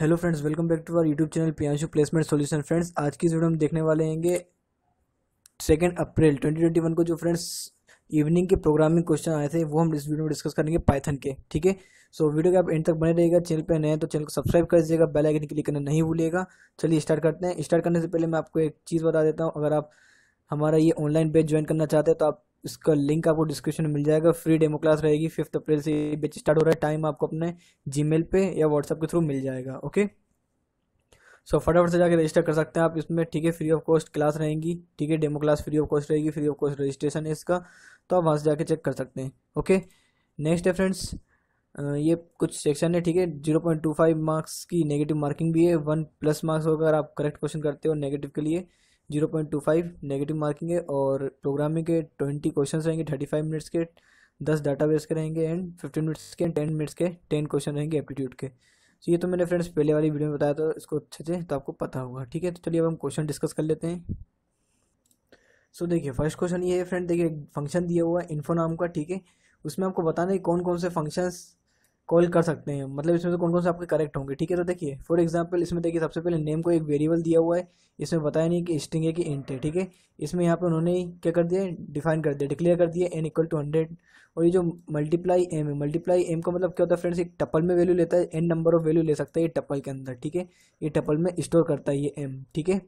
hello friends welcome back to our YouTube channel Piyanshu placement solution friends आज की video में देखने वाले होंगे सेकेंड अप्रैल 2021 को जो फ्रेंड्स इवनिंग के प्रोग्रामिंग क्वेश्चन आए थे वो हम इस वीडियो में डिस्कस करेंगे पाइथन के ठीक है सो वीडियो के आप एंड तक बने रहेगा चैनल पर नए तो चैनल को सब्सक्राइब कर दीजिएगा बेल आइकन क्लिक करना नहीं भूलिएगा चलिए स्टार्ट करते हैं स्टार्ट करने से पहले मैं आपको एक चीज़ बता देता हूँ अगर आप हमारा ये ऑनलाइन बेच ज्वाइन करना चाहते हैं तो आप इसका लिंक आपको डिस्क्रिप्शन में मिल जाएगा फ्री डेमो क्लास रहेगी फिफ्थ अप्रैल से बैच स्टार्ट हो रहा है टाइम आपको अपने मेल पे या व्हाट्सएप के थ्रू मिल जाएगा ओके सो फटाफट से जाकर रजिस्टर कर सकते हैं आप इसमें ठीक है फ्री ऑफ कॉस्ट क्लास रहेगी ठीक है demo class free of cost रहेगी फ्री ऑफ कॉस्ट रजिस्ट्रेशन है इसका तो आप वहाँ से जाके चेक कर सकते हैं ओके नेक्स्ट है फ्रेंड्स ये कुछ सेक्शन है ठीक है zero point two five marks की नेगेटिव मार्किंग भी है वन प्लस मार्क्स होगा अगर आप करेक्ट क्वेश्चन करते हो नेगेटिव के लिए zero point two five negative marking है और प्रोग्रामिंग के ट्वेंटी क्वेश्चन रहेंगे थर्टी फाइव मिनट्स के दस डाटा बेस के रहेंगे एंड फिफ्टीन मिनट्स के टेन मिनट्स के टेन क्वेश्चन रहेंगे एप्टीट्यूड के तो ये तो मैंने फ्रेंड्स पहले वाली वीडियो में बताया था इसको अच्छे से तो आपको पता होगा ठीक है तो चलिए अब हम क्वेश्चन डिस्कस कर लेते हैं सो so, देखिए फर्स्ट क्वेश्चन ये है फ्रेंड देखिए फंक्शन दिया हुआ है इन्फो नाम का ठीक है उसमें आपको बताना है कौन कौन से फंक्शंस कॉल कर सकते हैं मतलब इसमें से कौन कौन से आपके करेक्ट होंगे ठीक है तो देखिए फॉर एग्जांपल इसमें देखिए सबसे पहले नेम को एक वेरिएबल दिया हुआ है इसमें बताया नहीं कि स्ट्रिंग है कि इंट है ठीक है इसमें यहाँ पे उन्होंने क्या कर दिया डिफाइन कर दिया डिक्लेयर कर दिया एन इक्वल टू हंड्रेड और ये जो मल्टीप्लाई एम है मल्टीप्लाई एम का मतलब क्या होता है फ्रेंड्स एक टपल में वैल्यू लेता है एन नंबर ऑफ वैल्यू ले सकता है ये टपल के अंदर ठीक है ये टपल में स्टोर करता है ये एम ठीक है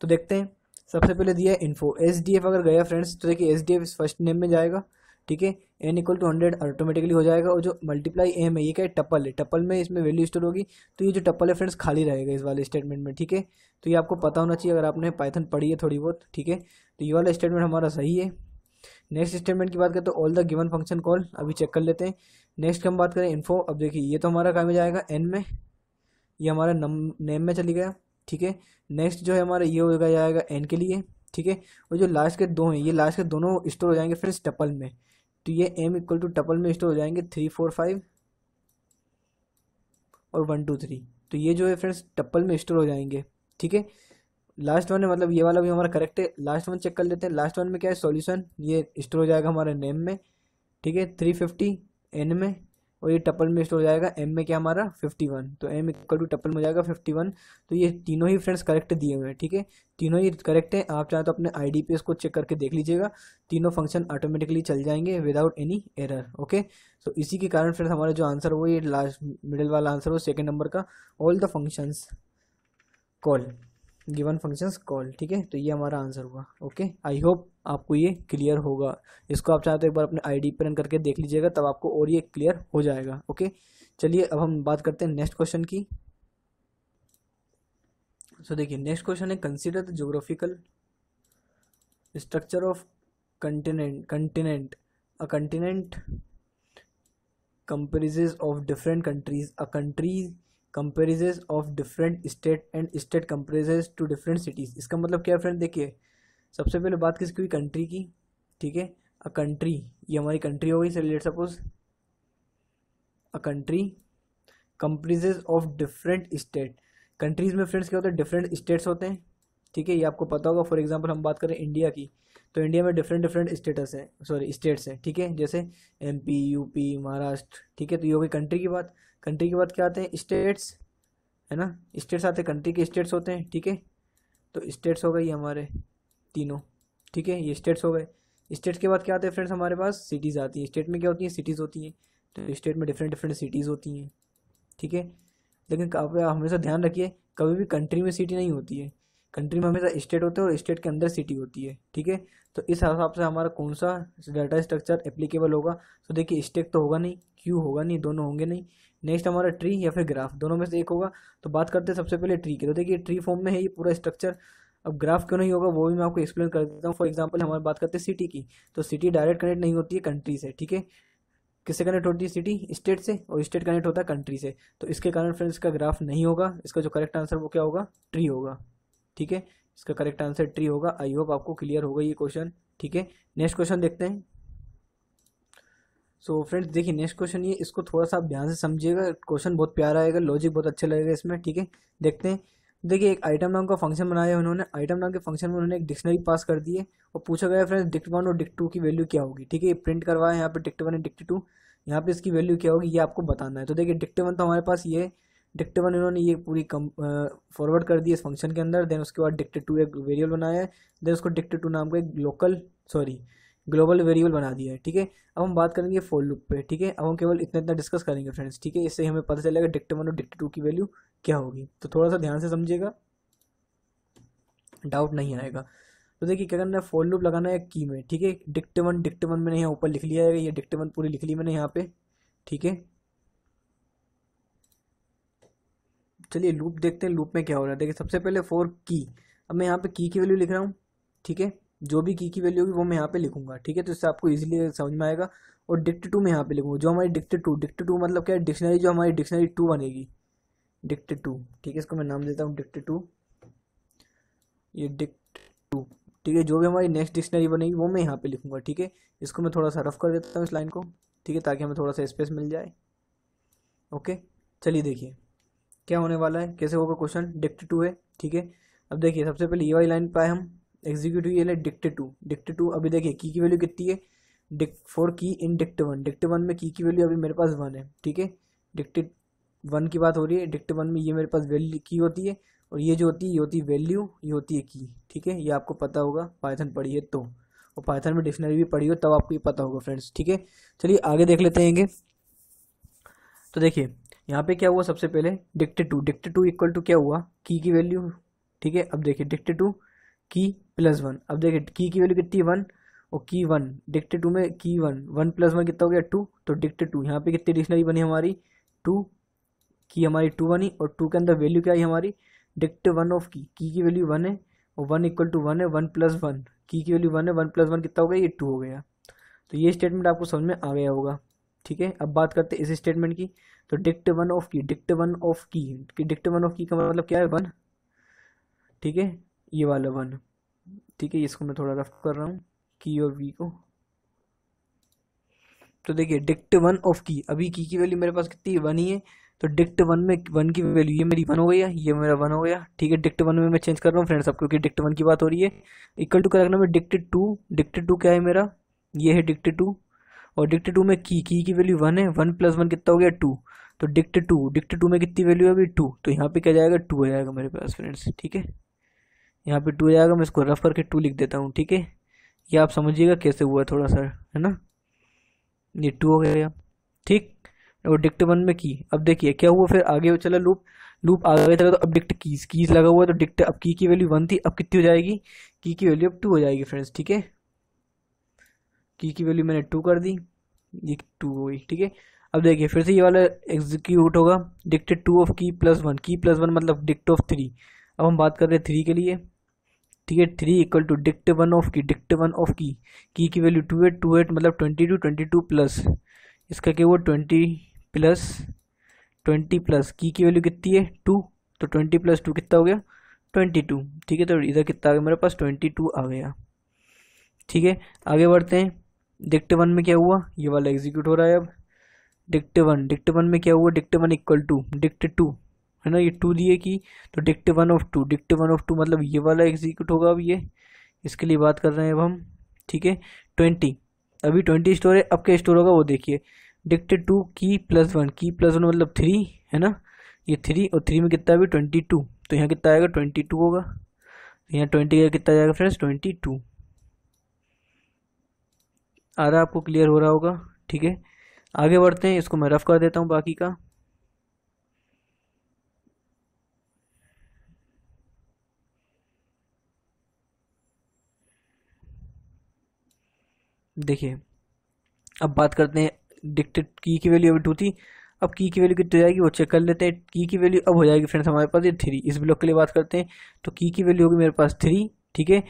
तो देखते हैं सबसे पहले दिया है इन्फो एस अगर गया फ्रेंड्स तो देखिए एस फर्स्ट नेम में जाएगा ठीक है N equal to hundred automatically हो जाएगा और जो मल्टीप्लाई एम है ये क्या है टपल है टपल में इसमें वैल्यू स्टोर होगी तो ये जो टपल है फ्रेंड्स खाली रहेगा इस वाले स्टेटमेंट में ठीक है तो ये आपको पता होना चाहिए अगर आपने पाइथन पढ़ी है थोड़ी बहुत ठीक है तो ये वाला स्टेटमेंट हमारा सही है नेक्स्ट स्टेटमेंट की बात करें तो all the given function call अभी चेक कर लेते हैं नेक्स्ट हम बात करें इन्फो अब देखिए ये तो हमारा काम में जाएगा एन में ये हमारा नम नेम में चली गया ठीक है नेक्स्ट जो है हमारा ये हो जाएगा एन के लिए ठीक है और जो लास्ट के दो हैं ये लास्ट के दोनों स्टोर हो जाएंगे फ्रेंड्स टपल में तो ये एम इक्वल टू टपल में स्टोर हो जाएंगे थ्री फोर फाइव और वन टू थ्री तो ये जो है फ्रेंड्स टप्पल में स्टोर हो जाएंगे ठीक है लास्ट वन है मतलब ये वाला भी हमारा करेक्ट है लास्ट वन चेक कर लेते हैं लास्ट वन में क्या है सॉल्यूशन ये स्टोर हो जाएगा हमारे नेम में ठीक है थ्री फिफ्टी एन में और ये टपल में स्टोर हो जाएगा एम में क्या हमारा फिफ्टी वन तो एम इक्वल टू टपल में जाएगा फिफ्टी वन तो ये तीनों ही फ्रेंड्स करेक्ट दिए हुए हैं ठीक है तीनों ही करेक्ट हैं आप चाहें तो अपने डी पे इसको चेक करके देख लीजिएगा तीनों फंक्शन ऑटोमेटिकली चल जाएंगे without any error okay so इसी के कारण फ्रेंड्स हमारा जो आंसर हो ये लास्ट मिडिल वाला आंसर हो सेकेंड नंबर का all the functions call given functions call ठीक है तो ये हमारा आंसर हुआ ओके आई होप आपको ये क्लियर होगा इसको आप चाहते तो एक बार अपने आईडी पर रन करके देख लीजिएगा तब आपको और ये क्लियर हो जाएगा ओके चलिए अब हम बात करते हैं नेक्स्ट क्वेश्चन की सो देखिए नेक्स्ट क्वेश्चन है consider the geographical structure of continent continent a continent comprises of different countries a countries comprises of different state and state comprises to different cities इसका मतलब क्या है फ्रेंड देखिए सबसे पहले बात किसकी हुई कंट्री की ठीक है अ कंट्री ये हमारी कंट्री हो गई sir let suppose a country comprises of different state countries में फ्रेंड्स क्या होता है डिफरेंट स्टेट्स होते हैं ठीक है ये आपको पता होगा फॉर एग्जाम्पल हम बात करें इंडिया की तो इंडिया में डिफरेंट डिफरेंट स्टेटस है सॉरी स्टेट्स हैं ठीक है जैसे M P U P Maharashtra ठीक है तो ये हो गई कंट्री की बात कंट्री तो के बाद क्या आते हैं स्टेट्स है ना स्टेट्स आते हैं कंट्री के स्टेट्स होते हैं ठीक है तो स्टेट्स हो गई हमारे तीनों ठीक है ये स्टेट्स हो गए स्टेट्स के बाद क्या आते हैं फ्रेंड्स हमारे पास सिटीज़ आती हैं स्टेट में क्या होती हैं सिटीज़ होती हैं तो स्टेट में डिफरेंट डिफरेंट सिटीज़ होती हैं ठीक है लेकिन आप हमेशा ध्यान रखिए कभी भी कंट्री में सिटी नहीं होती है कंट्री में हमेशा स्टेट होते हैं और स्टेट के अंदर सिटी होती है ठीक है तो इस हिसाब से हमारा कौन सा डाटा स्ट्रक्चर एप्लीकेबल होगा तो देखिए स्टेक तो होगा नहीं क्यू होगा नहीं दोनों होंगे नहीं नेक्स्ट हमारा ट्री या फिर ग्राफ दोनों में से एक होगा तो बात करते हैं सबसे पहले ट्री की तो देखिए ट्री फॉर्म में है ये पूरा स्ट्रक्चर अब ग्राफ क्यों नहीं होगा वो भी मैं आपको एक्सप्लेन कर देता हूँ फॉर एग्जाम्पल हमारे बात करते हैं सिटी की तो सिटी डायरेक्ट कनेक्ट नहीं होती है कंट्री से ठीक है किससे कनेक्ट होती है सिटी स्टेट से और स्टेट कनेक्ट होता है कंट्री से तो इसके कारण फ्रेंड्स इसका ग्राफ नहीं होगा इसका जो करेक्ट आंसर वो क्या होगा ट्री होगा ठीक है इसका करेक्ट आंसर ट्री होगा आई होप आपको क्लियर होगा ये क्वेश्चन ठीक है नेक्स्ट क्वेश्चन देखते हैं सो फ्रेंड्स देखिए नेक्स्ट क्वेश्चन ये इसको थोड़ा सा आप ध्यान से समझिएगा क्वेश्चन बहुत प्यारा आएगा लॉजिक बहुत अच्छा लगेगा इसमें ठीक है देखते हैं देखिए एक आइटम नाम का फंक्शन बनाया उन्होंने आइटम नाम के फंक्शन में उन्होंने एक डिक्शनरी पास कर दी है और पूछा गया फ्रेंड्स डिक्ट वन और डिक्ट टू की वैल्यू क्या होगी ठीक है प्रिंट करवाया यहाँ पे dict one and dict two यहाँ पे इसकी वैल्यू क्या होगी ये आपको बताना है तो देखिए डिक्ट वन तो हमारे पास ये डिक्ट वन इन्होंने ये पूरी कम फॉरवर्ड कर दी इस फंक्शन के अंदर देन उसके बाद डिक्ट टू एक वेरियबल बनाया है देन उसको डिक्टे टू नाम का एक लोकल सॉरी ग्लोबल वेरिएबल बना दिया है ठीक है अब हम बात करेंगे फोर लूप पे ठीक है अब हम केवल इतना इतना डिस्कस करेंगे फ्रेंड्स ठीक है इससे हमें पता चलेगा डिक्टे वन और डिक्टे टू की वैल्यू क्या होगी तो थोड़ा सा ध्यान से समझिएगा डाउट नहीं आएगा तो देखिए क्या करना है फोर लूप लगाना है की में ठीक है डिक्ट वन डिक्ट वन मैंने यहाँ ऊपर लिख लिया है ये डिक्ट वन पूरी लिख ली मैंने यहाँ पे ठीक है चलिए लूप देखते हैं लूप में क्या हो रहा है देखिए सबसे पहले फोर की अब मैं यहाँ पे की की वैल्यू लिख रहा हूँ ठीक है जो भी की की वैल्यू होगी वो मैं यहाँ पे लिखूंगा ठीक है तो इससे आपको इजीली समझ में आएगा और डिक्ट टू में यहाँ पे लिखूंगा जो हमारी डिक्ट टू डिक्ट टू मतलब क्या है डिक्शनरी जो हमारी डिक्शनरी टू बनेगी डिक्ट टू ठीक है इसको मैं नाम देता हूँ डिक्ट टू ये डिक्ट टू ठीक है जो भी हमारी नेक्स्ट डिक्शनरी बनेगी वो मैं यहाँ पे लिखूंगा ठीक है इसको मैं थोड़ा सा रफ कर देता हूँ इस लाइन को ठीक है ताकि हमें थोड़ा सा स्पेस मिल जाए ओके चलिए देखिए क्या होने वाला है कैसे होगा क्वेश्चन डिक्ट टू है ठीक है अब देखिए सबसे पहले ये वाली लाइन पाए हम एग्जीक्यूटिव ये line dict two dict two अभी देखिए की की वैल्यू कितनी है dict for key in dict one dict one में की की वैल्यू अभी मेरे पास वन है ठीक है डिक्ट वन की बात हो रही है डिक्ट वन में ये मेरे पास वैल्यू की होती है और ये जो होती है ये होती है वैल्यू ये होती है की ठीक है ये आपको पता होगा पाइथन पढ़ी है तो और पाइथन में डिक्शनरी भी पढ़ी हो तब आपको ये पता होगा फ्रेंड्स ठीक है चलिए आगे देख लेते हैं तो देखिए यहाँ पे क्या हुआ सबसे पहले dict two dict two equal to क्या हुआ की की वैल्यू ठीक है अब देखिए dict two key plus one अब देखिए की की वैल्यू कितनी वन और की वन डिक्ट टू में की वन वन प्लस वन कितना हो गया टू तो डिक्ट टू यहाँ पे कितनी डिक्शनरी बनी हमारी टू की हमारी टू बनी और टू के अंदर वैल्यू क्या आई हमारी dict one of key key की वैल्यू वन है और वन इक्वल टू वन है वन प्लस वन की की वैल्यू वन है वन प्लस वन कितना हो गया ये टू हो गया तो ये स्टेटमेंट आपको समझ में आ गया होगा ठीक है अब बात करते हैं इस स्टेटमेंट की तो dict one of key dict one of key कि डिक्ट वन ऑफ की का मतलब क्या है वन ठीक है ये वाला वन ठीक है इसको मैं थोड़ा रफ कर रहा हूँ की और वी को तो देखिए डिक्ट वन ऑफ की अभी की की वैल्यू मेरे पास कितनी है वन ही है तो डिक्ट वन में वन की वैल्यू ये मेरी वन हो गया ये मेरा वन हो गया ठीक है डिक्ट वन में मैं चेंज कर रहा हूँ फ्रेंड्स आपको क्योंकि डिक्ट वन की बात हो रही है इक्वल टू क्या रखना मैं डिक्ट टू डिक्ट टू क्या है मेरा ये है डिक्ट टू और डिक्ट टू में की की की वैल्यू वन है वन प्लस वन कितना हो गया टू तो डिक्ट टू डिक्ट टू में कितनी वैल्यू है अभी टू तो यहाँ पे क्या जाएगा टू आ जाएगा मेरे पास फ्रेंड्स ठीक है यहाँ पे टू आ जाएगा मैं इसको रफ करके टू लिख देता हूँ ठीक है ये आप समझिएगा कैसे हुआ थोड़ा सा है ना ये टू हो गया ठीक और डिक्ट वन में की अब देखिए क्या हुआ फिर आगे चला लूप लूप आगे चला तो अब डिक्ट कीज कीज लगा हुआ तो डिक्ट अब की की वैल्यू वन थी अब कितनी हो जाएगी की की वैल्यू अब टू हो जाएगी फ्रेंड्स ठीक है की की वैल्यू मैंने टू कर दी ये टू हो गई ठीक है अब देखिए फिर से ये वाला एग्जीक्यूट होगा dict two of key plus one key plus one मतलब डिक्ट ऑफ थ्री अब हम बात कर रहे हैं थ्री के लिए ठीक है three equal to dict one of key dict one of key key की value two eight two eight मतलब twenty two twenty two plus इसका क्या वो twenty plus twenty plus key की वैल्यू कितनी है टू तो ट्वेंटी प्लस टू कितना हो गया ट्वेंटी टू ठीक है तो इधर कितना आ गया मेरे पास ट्वेंटी टू आ गया ठीक है आगे बढ़ते हैं डिक्ट वन में क्या हुआ ये वाला एग्जीक्यूट हो रहा है अब डिक्ट वन डिक्ट वन में क्या हुआ dict one equal to dict two है ना ये टू दिए की तो dict one of two dict one of two मतलब ये वाला एग्जीक्यूट होगा अब ये इसके लिए बात कर रहे हैं अब हम ठीक है ट्वेंटी अभी ट्वेंटी स्टोर है अब क्या स्टोर होगा वो देखिए dict two key plus one key plus one मतलब थ्री है ना ये थ्री और थ्री में कितना अभी ट्वेंटी टू तो यहाँ कितना आएगा ट्वेंटी टू होगा तो यहाँ ट्वेंटी का कितना जाएगा फ्रेंड्स ट्वेंटी टू आ है आपको क्लियर हो रहा होगा ठीक है आगे बढ़ते हैं इसको मैं रफ़ कर देता हूँ बाकी का देखिए अब बात करते हैं डिक्टेड की की वैल्यू अभी टू थी अब की की वैल्यू कितनी जाएगी वो चेक कर लेते हैं की की वैल्यू अब हो जाएगी फ्रेंड्स हमारे पास ये थ्री इस ब्लॉक के लिए बात करते हैं तो की की वैल्यू होगी मेरे पास थ्री ठीक है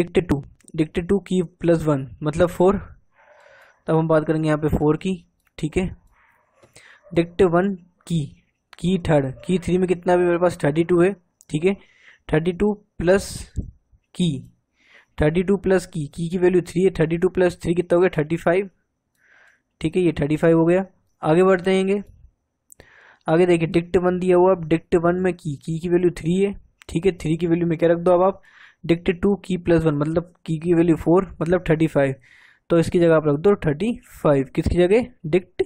dict two dict two key plus one मतलब फोर तब हम बात करेंगे यहाँ पे फोर की ठीक है डिक्ट वन की की थर्ड की थ्री में कितना भी मेरे पास थर्टी टू है ठीक है thirty two plus key thirty two plus key key की वैल्यू थ्री है थर्टी टू प्लस थ्री कितना हो गया थर्टी फाइव ठीक है ये थर्टी फाइव हो गया आगे बढ़ते हैंगे आगे देखिए डिक्ट वन दिया हुआ अब डिक्ट वन में की की की वैल्यू थ्री है ठीक है थ्री की वैल्यू में क्या रख दो अब आप dict two key plus one मतलब की की वैल्यू फोर मतलब थर्टी फाइव तो इसकी जगह आप रख दो थर्टी फाइव किसकी जगह डिक्ट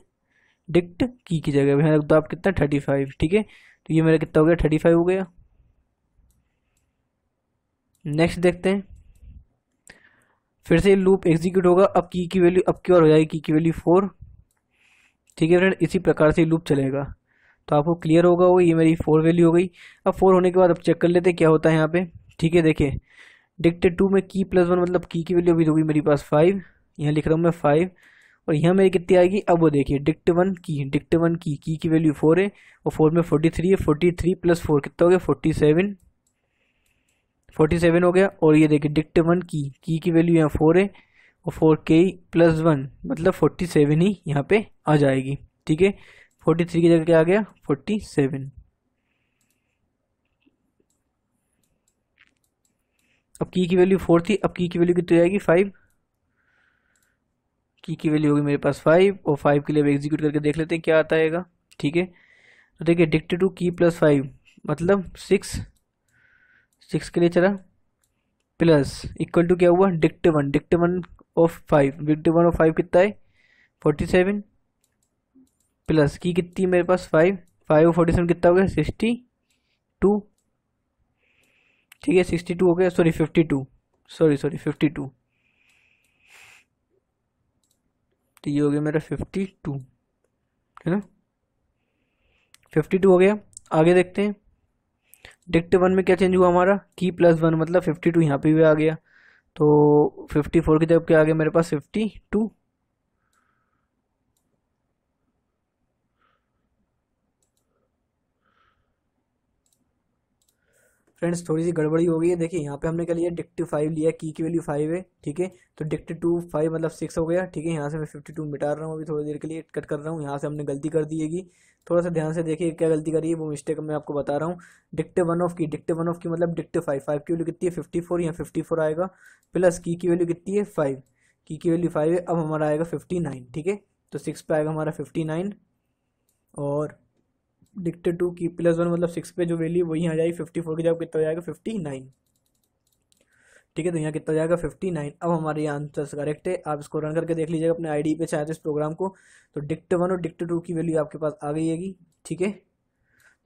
डिक्ट की की जगह यहाँ रख दो आप कितना थर्टी फाइव ठीक है तो ये मेरा कितना हो गया थर्टी फाइव हो गया नेक्स्ट देखते हैं फिर से लूप एग्जीक्यूट होगा अब की की वैल्यू अब की और हो जाएगी की की वैल्यू फोर ठीक है फ्रेंड इसी प्रकार से लूप चलेगा तो आपको क्लियर होगा वो ये मेरी फोर वैल्यू हो गई अब फोर होने के बाद अब चेक कर लेते हैं क्या होता है यहाँ पे ठीक है देखिए डिक्टेड टू में की प्लस वन मतलब की की वैल्यू अभी तो होगी मेरे पास फाइव यहाँ लिख रहा हूँ मैं फाइव और यहाँ मेरी कितनी आएगी अब वो देखिए dict one key dict one key key की वैल्यू फोर है और फोर में फोर्टी थ्री है फोर्टी थ्री प्लस फोर कितना हो गया फोर्टी सेवन फोर्टी सेवन हो गया और ये देखिए डिक्ट वन की की की वैल्यू यहाँ फोर है और फोर के प्लस वन मतलब फोर्टी सेवन ही यहाँ पे आ जाएगी ठीक है फोर्टी थ्री की जगह क्या आ गया फोर्टी सेवन अब की की वैल्यू फोर थी अब की की वैल्यू कितनी आएगी फाइव की की वैल्यू होगी मेरे पास फाइव और फाइव के लिए अब एग्जीक्यूट करके देख लेते हैं क्या आता है ठीक है तो देखिए dict two key plus five मतलब सिक्स सिक्स के लिए चला प्लस इक्वल टू क्या हुआ dict one dict one of five dict one of five कितना है फोर्टी सेवन प्लस की कितनी मेरे पास फाइव फाइव फोर्टी सेवन कितना हो गया सिक्सटी टू ठीक है सिक्सटी टू हो गया sorry fifty two sorry sorry fifty two तो ये हो गया मेरा फिफ्टी टू है ना फिफ्टी टू हो गया आगे देखते हैं डिक्ट वन में क्या चेंज हुआ हमारा की प्लस वन मतलब फिफ्टी टू यहाँ पर भी आ गया तो फिफ्टी फोर की तरफ क्या आ गया मेरे पास फिफ्टी टू फ्रेंड्स थोड़ी सी गड़बड़ी हो गई है देखिए यहाँ पे हमने क्या लिया डिक्ट फाइव लिया की की वैल्यू फाइव है ठीक है तो डिक्ट टू फाइव मतलब सिक्स हो गया ठीक है यहाँ से मैं फिफ्टी टू मिटा रहा हूँ अभी थोड़ी देर के लिए कट कर रहा हूँ यहाँ से हमने गलती कर दी है थोड़ा सा ध्यान से देखिए क्या गलती करी है वो मिस्टेक मैं आपको बता रहा हूँ dict one of key dict one of key मतलब डिक्ट फाइव फाइव की वैल्यू कितनी है फिफ्टी फोर या फिफ्टी फोर आएगा प्लस की की वैल्यू कितनी है फाइव की की वैल्यू फाइव है अब हमारा आएगा फिफ्टी नाइन ठीक है तो सिक्स पे आएगा हमारा फिफ्टी नाइन और dict two key plus one मतलब सिक्स पे जो वैल्यू वही आ जाएगी फिफ्टी फोर की जगह कितना हो जाएगा फिफ्टी नाइन ठीक है तो यहाँ कितना हो जाएगा फिफ्टी नाइन अब हमारे ये आंसर करेक्ट है आप इसको रन करके देख लीजिएगा अपने आईडी पे चाहे तो इस प्रोग्राम को तो डिक्ट वन और डिक्ट टू की वैल्यू आपके पास आ गई है ठीक है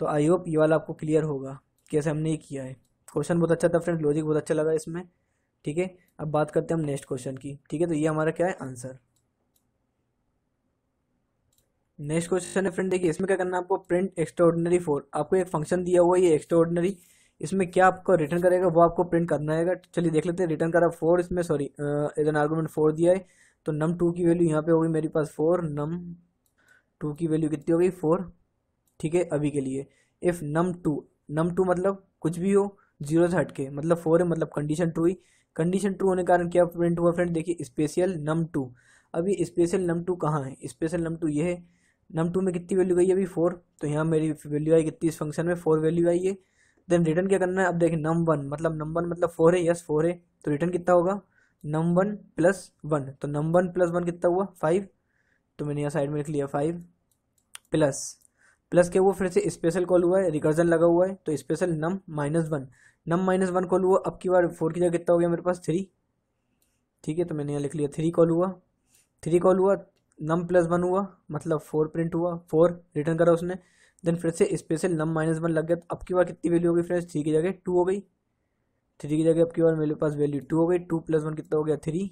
तो आई होप ये वाला आपको क्लियर होगा कैसे हमने ये किया है क्वेश्चन बहुत अच्छा था फ्रेंड लॉजिक बहुत अच्छा लगा इसमें ठीक है अब बात करते हैं हम नेक्स्ट क्वेश्चन की ठीक है तो ये हमारा क्या है आंसर नेक्स्ट क्वेश्चन है फ्रेंड देखिए इसमें क्या करना है आपको प्रिंट एक्स्ट्राऑर्डिनरी फोर आपको एक फंक्शन दिया हुआ है ये एक्स्ट्राऑर्डिनरी इसमें क्या आपको रिटर्न करेगा वो आपको प्रिंट करना है चलिए देख लेते हैं रिटर्न करा फोर इसमें sorry as an argument four दिया है तो नम टू की वैल्यू यहाँ पे होगी मेरे पास फोर नम टू की वैल्यू कितनी हो गई फोर ठीक है अभी के लिए if num two num two मतलब कुछ भी हो जीरो से हटके मतलब फोर है मतलब कंडीशन टू ही कंडीशन टू होने के कारण क्या प्रिंट हुआ फ्रेंड देखिए स्पेशल नम टू अभी स्पेशल नम टू कहाँ है स्पेशल नम टू ये है नम टू में कितनी वैल्यू गई अभी फोर तो यहाँ मेरी वैल्यू आई कितनी इस फंक्शन में फोर वैल्यू आई है देन रिटर्न क्या करना है अब देखें नम वन मतलब नम वन मतलब फोर है यस फोर है तो रिटर्न कितना होगा नम वन प्लस वन तो नम वन प्लस वन कितना हुआ फाइव तो मैंने यहाँ साइड में लिख लिया फाइव प्लस प्लस क्या हुआ फिर से स्पेशल कॉल हुआ है रिकर्जन लगा हुआ है तो special num minus one num minus one call हुआ अब की बार फोर की जगह कितना हो गया मेरे पास थ्री ठीक है तो मैंने यहाँ लिख लिया थ्री कॉल हुआ थ्री कॉल हुआ नम प्लस वन हुआ मतलब फोर प्रिंट हुआ फोर रिटर्न करा उसने देन फिर से स्पेशल नम माइनस वन लग गया तो अब की बार कितनी वैल्यू हो गई फ्रेंड्स थ्री की जगह टू हो गई थ्री की जगह अब की बार मेरे पास वैल्यू टू हो गई टू प्लस वन कितना हो गया थ्री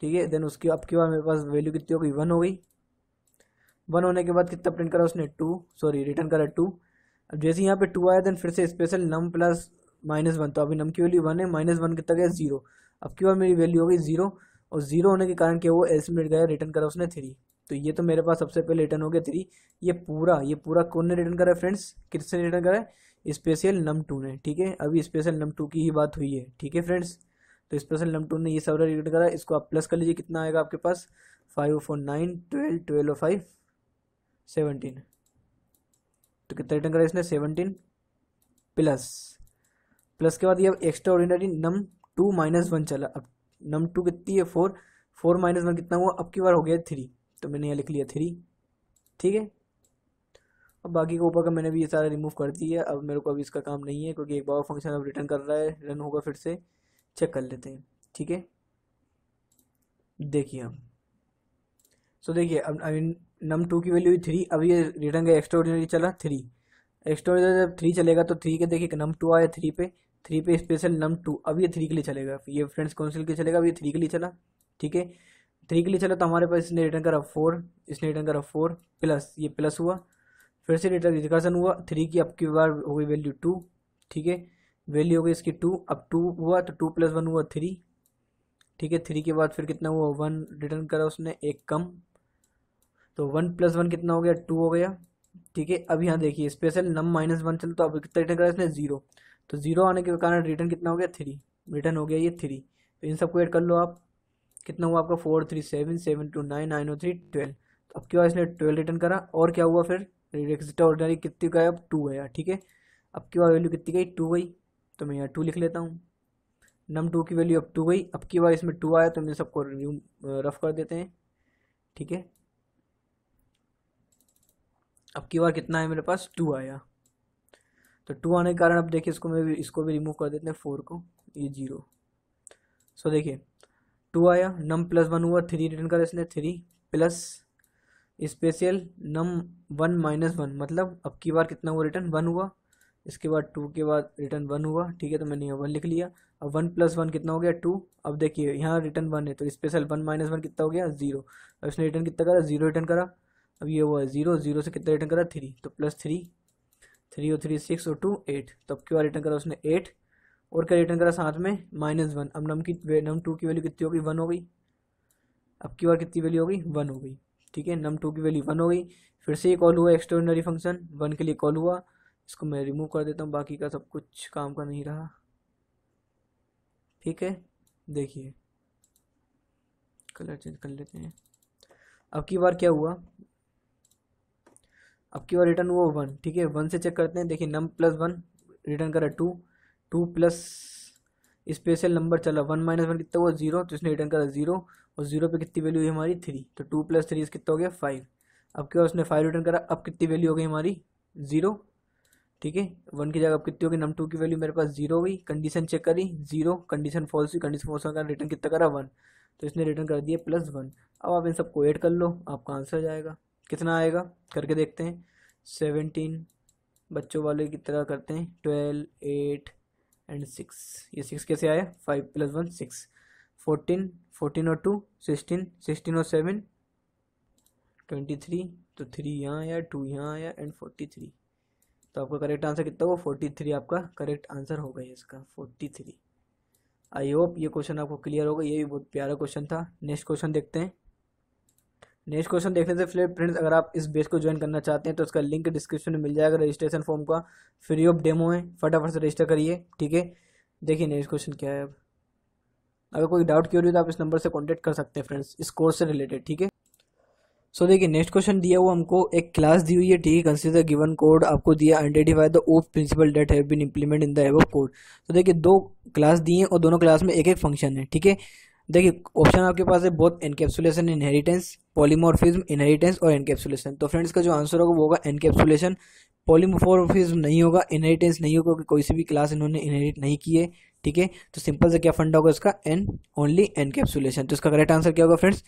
ठीक है देन उसकी अब की बार मेरे पास वैल्यू कितनी हो गई वन हो गई वन होने के बाद कितना प्रिंट करा उसने टू सॉरी रिटर्न करा टू अब जैसे यहाँ पे टू आया देन फिर से special num plus minus one तो अभी नम की वैल्यू वन है माइनस वन कितना गया जीरो अब की बार मेरी वैल्यू हो गई जीरो और ज़ीरो होने के कारण क्या वो एल्सिमेट गया रिटर्न करा उसने थ्री तो ये तो मेरे पास सबसे पहले रिटर्न हो गया थ्री ये पूरा ये पूरा कौन ने रिटर्न करा है फ्रेंड्स किससे रिटर्न करा है स्पेशल नम टू ने ठीक है अभी स्पेशल नम टू की ही बात हुई है ठीक है फ्रेंड्स तो स्पेशल नम टू ने ये सब रिटर्न करा इसको आप प्लस कर लीजिए कितना आएगा आपके पास five four nine twelve twelve five seventeen तो कितना रिटर्न करा इसने सेवनटीन प्लस प्लस के बाद ये अब extraordinary num two minus one चला अब नम टू कितनी है फोर फोर माइनस वन कितना हुआ अब की बार हो गया थ्री तो मैंने यहाँ लिख लिया थ्री ठीक है अब बाकी के ऊपर का मैंने भी ये सारा रिमूव कर दिया अब मेरे को अभी इसका काम नहीं है क्योंकि एक बार फंक्शन अब रिटर्न कर रहा है रन होगा फिर से चेक कर लेते हैं ठीक है देखिए हम सो देखिए अब आई नम टू की वैल्यू थ्री अब ये रिटर्न का एक्स्ट्रा ऑर्डिनरी चला थ्री एक्स्ट्रा ऑर्डिनरी जब थ्री चलेगा तो थ्री के देखिए नम टू आया थ्री पे थ्री पे स्पेशल नम टू अब ये थ्री के लिए चलेगा ये फ्रेंड्स काउंसिल के चलेगा अब ये थ्री के लिए चला ठीक है थ्री के लिए चला तो हमारे पास इसने रिटर्न करा फोर इसने रिटर्न करा फोर प्लस ये प्लस हुआ फिर से रिटर्न रिकर्सन हुआ थ्री की अब की बार हो गई वैल्यू टू ठीक है वैल्यू हो गई इसकी टू अब टू हुआ तो टू प्लस वन हुआ थ्री ठीक है थ्री के बाद फिर कितना हुआ वन रिटर्न करा उसने एक कम तो वन प्लस वन कितना हो गया टू हो गया ठीक है अब यहाँ देखिए स्पेशल नम माइनस वन चल तो अब कितना रिटर्न करा इसने जीरो तो ज़ीरो आने के कारण रिटर्न कितना हो गया थ्री रिटर्न हो गया ये थ्री तो इन सबको ऐड कर लो आप कितना हुआ आपका four three seven seven two nine nine O three twelve तो अब क्यों इसने ट्वेल्व रिटर्न करा और क्या हुआ फिर रिक्सिटा ऑर्डनरी कितनी का है अब टू है ठीक है अब की बार वैल्यू कितनी गई टू गई तो मैं यहाँ टू लिख लेता हूँ नम टू की वैल्यू अब टू गई अब की बार इसमें टू आया तो मैं सबको रफ कर देते हैं ठीक है अब की बार कितना है मेरे पास टू आया तो टू आने के कारण अब देखिए इसको मैं इसको भी रिमूव कर देते हैं फोर को ये जीरो सो so, देखिए टू आया नम प्लस वन हुआ थ्री रिटर्न करा इसलिए three plus special num one minus one मतलब अब की बार कितना हुआ रिटर्न वन हुआ इसके बाद टू के बाद रिटर्न वन हुआ ठीक है तो मैंने वन लिख लिया अब वन प्लस वन कितना हो गया टू अब देखिए यहाँ रिटर्न वन है तो स्पेशल वन माइनस वन कितना हो गया जीरो अब इसने रिटर्न कितना करा जीरो रिटर्न करा अब ये हुआ जीरो जीरो से कितना रिटर्न करा थ्री तो plus three three O three six O two eight तो अब क्यों रिटर्न करा उसने एट और क्या रिटर्न करा साथ में माइनस वन अब नम की नम टू की वैल्यू कितनी होगी वन हो गई अब क्यू कितनी वैल्यू होगी वन हो गई ठीक है नम टू की वैल्यू वन हो गई फिर से ये कॉल हुआ एक्स्ट्रॉर्डनरी फंक्शन वन के लिए कॉल हुआ इसको मैं रिमूव कर देता हूँ बाकी का सब कुछ काम का नहीं रहा ठीक है देखिए कलर चेंज कर लेते हैं अब की बार क्या हुआ अब की रिटर्न वो वन ठीक है वन से चेक करते हैं देखिए नम प्लस वन रिटर्न करा two two plus special number चला वन माइनस वन कितना हुआ जीरो तो इसने रिटर्न करा जीरो और जीरो पे कितनी वैल्यू हुई हमारी थ्री तो टू प्लस थ्री कितना हो गया फाइव अब क्यों उसने फाइव रिटर्न करा अब कितनी वैल्यू हो गई हमारी जीरो ठीक है वन की जगह अब कितनी होगी नम टू की वैल्यू मेरे पास जीरो हुई कंडीशन चेक करी जीरो कंडीशन फॉल्स हुई कंडीशन फॉल्स होकर रिटर्न कितना करा वन तो इसने रिटर्न कर दिया प्लस वन अब आप इन सबको ऐड कर लो आपका आंसर जाएगा कितना आएगा करके देखते हैं सेवनटीन बच्चों वाले की तरह करते हैं ट्वेल्व एट एंड सिक्स ये सिक्स कैसे आया five plus one six fourteen fourteen और टू सिक्सटीन सिक्सटीन और सेवन ट्वेंटी थ्री तो थ्री यहाँ आया टू यहाँ आया एंड फोर्टी थ्री तो आपका करेक्ट आंसर कितना होगा फोर्टी थ्री आपका करेक्ट आंसर होगा इसका फोर्टी थ्री आई होप ये क्वेश्चन आपको क्लियर होगा ये भी बहुत प्यारा क्वेश्चन था नेक्स्ट क्वेश्चन देखते हैं नेक्स्ट क्वेश्चन देखने से फ्लेट फ्रेंड्स अगर आप इस बेस को ज्वाइन करना चाहते हैं तो उसका लिंक डिस्क्रिप्शन में मिल जाएगा रजिस्ट्रेशन फॉर्म का फ्री ऑफ डेमो है फटाफट से रजिस्टर करिए ठीक है देखिए नेक्स्ट क्वेश्चन क्या है अब अगर कोई डाउट क्यों हो तो आप इस नंबर से कॉन्टैक्ट कर सकते हैं फ्रेंड्स इस कोर्स से रिलेटेड ठीक है सो देखिए नेक्स्ट क्वेश्चन दिया हुआ हमको एक क्लास दी हुई है ठीक है कंसिडर गिवन कोड आपको दिया identify the OOP principle that have been implement in the above code तो देखिए दो क्लास दिए हैं और दोनों क्लास में एक एक फंक्शन है ठीक है देखिए ऑप्शन आपके पास है both encapsulation inheritance polymorphism inheritance और एनकेप्सुलेशन तो फ्रेंड्स का जो आंसर होगा वो होगा एनकेप्सुलेशन पॉलीमॉर्फिज्म नहीं होगा इनहेरिटेंस नहीं होगा क्योंकि कोई सी भी क्लास इन्होंने इनहेरिट नहीं की है ठीक है तो सिंपल से क्या फंडा होगा इसका एन ओनली एनकेप्सुलेशन तो इसका करेक्ट आंसर क्या होगा फ्रेंड्स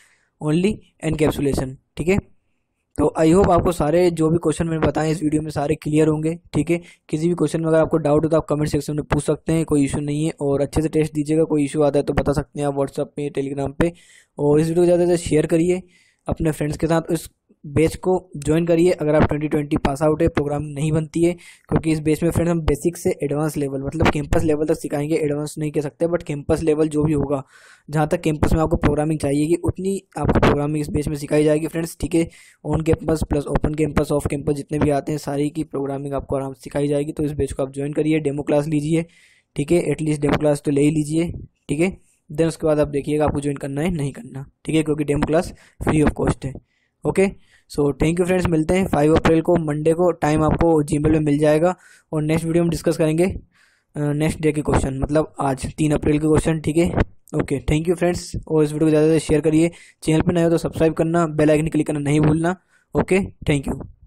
ओनली एनकेप्सुलेशन ठीक है तो आई होप आपको सारे जो भी क्वेश्चन मैंने बताए इस वीडियो में सारे क्लियर होंगे ठीक है किसी भी क्वेश्चन में अगर आपको डाउट हो तो आप कमेंट सेक्शन में पूछ सकते हैं कोई इशू नहीं है और अच्छे से टेस्ट दीजिएगा कोई इशू आता है तो बता सकते हैं आप व्हाट्सअप पे टेलीग्राम पे और इस वीडियो को ज़्यादा से शेयर करिए अपने फ्रेंड्स के साथ इस बेच को ज्वाइन करिए अगर आप 2020 पास आउट है प्रोग्राम नहीं बनती है क्योंकि इस बेस में फ्रेंड्स हम बेसिक से एडवांस लेवल मतलब कैंपस लेवल तक सिखाएंगे एडवांस नहीं कह सकते बट कैंपस लेवल जो भी होगा जहाँ तक कैंपस में आपको प्रोग्रामिंग चाहिए कि उतनी आपको प्रोग्रामिंग इस बेच में सिखाई जाएगी फ्रेंड्स ठीक है on campus plus open campus off campus जितने भी आते हैं सारी की प्रोग्रामिंग आपको आराम से सिखाई जाएगी तो इस बेच को आप ज्वाइन करिए डेमो क्लास लीजिए ठीक है एटलीस्ट डेमो क्लास तो ले ही लीजिए ठीक है देन उसके बाद आप देखिएगा आपको ज्वाइन करना है नहीं करना ठीक है क्योंकि demo class free of cost है okay so thank you friends मिलते हैं फाइव अप्रैल को मंडे को टाइम आपको जी में मिल जाएगा और नेक्स्ट वीडियो हम डिस्कस करेंगे नेक्स्ट uh, डे के क्वेश्चन मतलब आज तीन अप्रैल के क्वेश्चन ठीक है ओके थैंक यू फ्रेंड्स और इस वीडियो को ज़्यादा से शेयर करिए चैनल पर नए हो तो सब्सक्राइब करना बेल आइकन क्लिक करना नहीं भूलना ओके थैंक यू